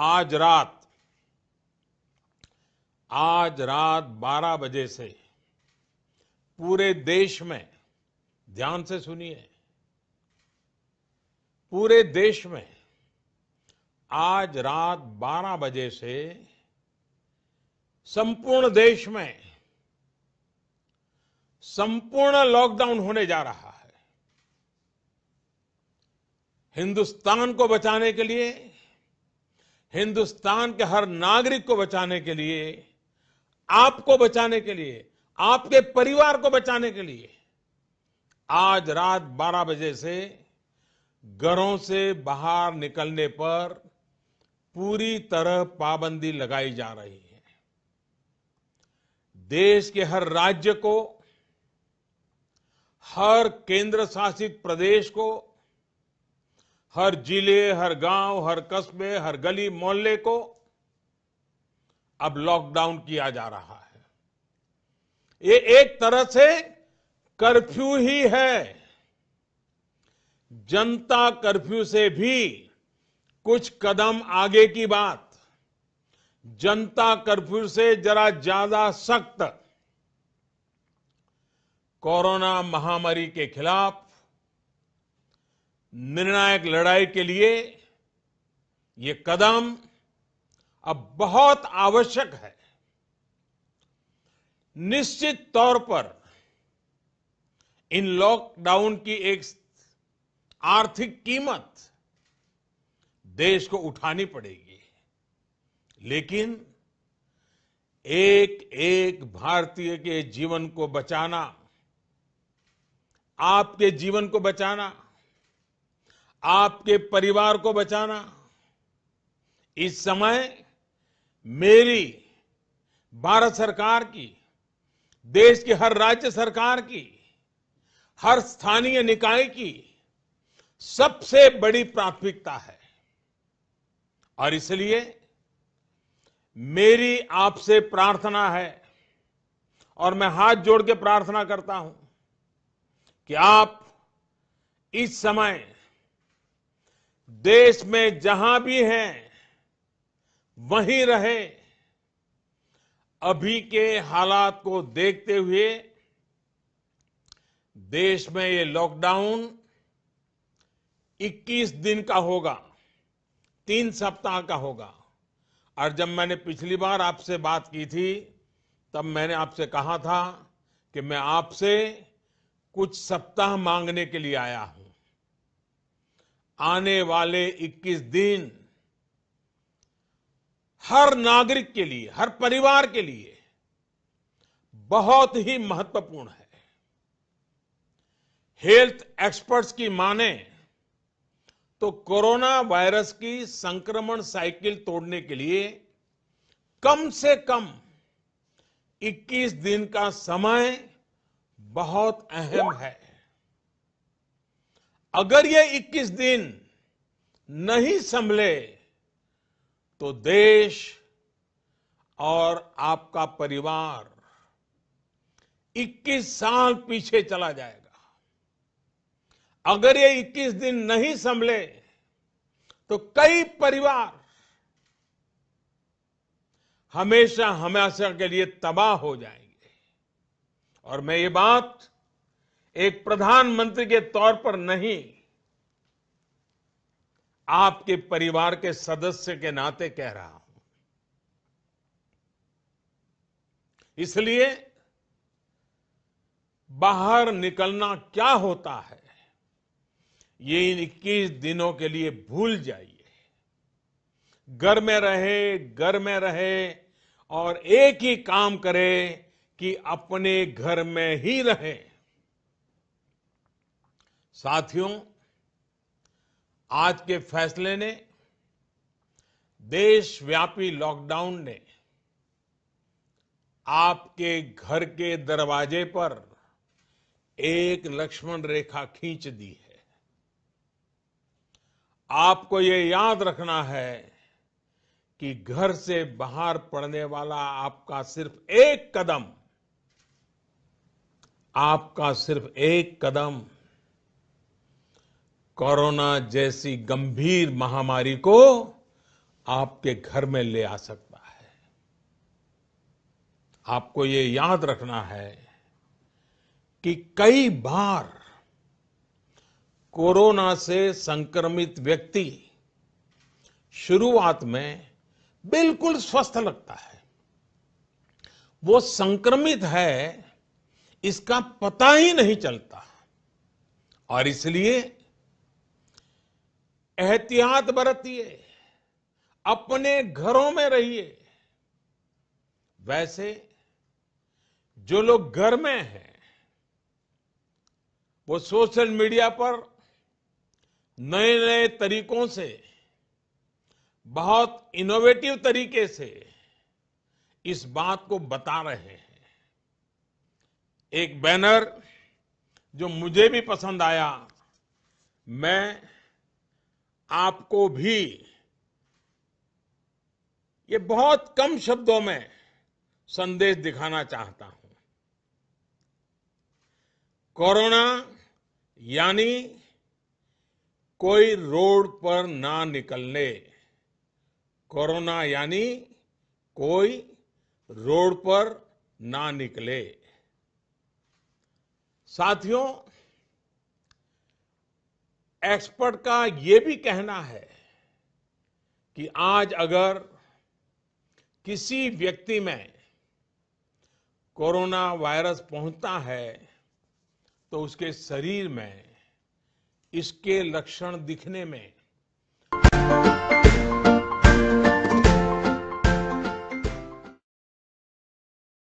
आज रात आज रात 12 बजे से पूरे देश में ध्यान से सुनिए पूरे देश में आज रात 12 बजे से संपूर्ण देश में संपूर्ण लॉकडाउन होने जा रहा है हिंदुस्तान को बचाने के लिए हिंदुस्तान के हर नागरिक को बचाने के लिए आपको बचाने के लिए आपके परिवार को बचाने के लिए आज रात 12 बजे से घरों से बाहर निकलने पर पूरी तरह पाबंदी लगाई जा रही है देश के हर राज्य को हर केंद्र शासित प्रदेश को हर जिले हर गांव हर कस्बे हर गली मोहल्ले को अब लॉकडाउन किया जा रहा है ये एक तरह से कर्फ्यू ही है जनता कर्फ्यू से भी कुछ कदम आगे की बात जनता कर्फ्यू से जरा ज्यादा सख्त कोरोना महामारी के खिलाफ निर्णायक लड़ाई के लिए ये कदम अब बहुत आवश्यक है निश्चित तौर पर इन लॉकडाउन की एक आर्थिक कीमत देश को उठानी पड़ेगी लेकिन एक एक भारतीय के जीवन को बचाना आपके जीवन को बचाना आपके परिवार को बचाना इस समय मेरी भारत सरकार की देश की हर राज्य सरकार की हर स्थानीय निकाय की सबसे बड़ी प्राथमिकता है और इसलिए मेरी आपसे प्रार्थना है और मैं हाथ जोड़ के प्रार्थना करता हूं कि आप इस समय देश में जहां भी हैं वहीं रहें अभी के हालात को देखते हुए देश में ये लॉकडाउन 21 दिन का होगा तीन सप्ताह का होगा और जब मैंने पिछली बार आपसे बात की थी तब मैंने आपसे कहा था कि मैं आपसे कुछ सप्ताह मांगने के लिए आया हूं आने वाले 21 दिन हर नागरिक के लिए हर परिवार के लिए बहुत ही महत्वपूर्ण है हेल्थ एक्सपर्ट्स की माने तो कोरोना वायरस की संक्रमण साइकिल तोड़ने के लिए कम से कम 21 दिन का समय बहुत अहम है अगर ये 21 दिन नहीं संभले तो देश और आपका परिवार 21 साल पीछे चला जाएगा अगर ये 21 दिन नहीं संभले तो कई परिवार हमेशा हमेशा के लिए तबाह हो जाएंगे और मैं ये बात एक प्रधानमंत्री के तौर पर नहीं आपके परिवार के सदस्य के नाते कह रहा हूं इसलिए बाहर निकलना क्या होता है ये इन इक्कीस दिनों के लिए भूल जाइए घर में रहे घर में रहे और एक ही काम करे कि अपने घर में ही रहें साथियों आज के फैसले ने देशव्यापी लॉकडाउन ने आपके घर के दरवाजे पर एक लक्ष्मण रेखा खींच दी है आपको ये याद रखना है कि घर से बाहर पड़ने वाला आपका सिर्फ एक कदम आपका सिर्फ एक कदम कोरोना जैसी गंभीर महामारी को आपके घर में ले आ सकता है आपको ये याद रखना है कि कई बार कोरोना से संक्रमित व्यक्ति शुरुआत में बिल्कुल स्वस्थ लगता है वो संक्रमित है इसका पता ही नहीं चलता और इसलिए एहतियात बरतिए अपने घरों में रहिए वैसे जो लोग घर में हैं वो सोशल मीडिया पर नए नए तरीकों से बहुत इनोवेटिव तरीके से इस बात को बता रहे हैं एक बैनर जो मुझे भी पसंद आया मैं आपको भी ये बहुत कम शब्दों में संदेश दिखाना चाहता हूं कोरोना यानी कोई रोड पर ना निकलने कोरोना यानी कोई रोड पर ना निकले साथियों एक्सपर्ट का यह भी कहना है कि आज अगर किसी व्यक्ति में कोरोना वायरस पहुंचता है तो उसके शरीर में इसके लक्षण दिखने में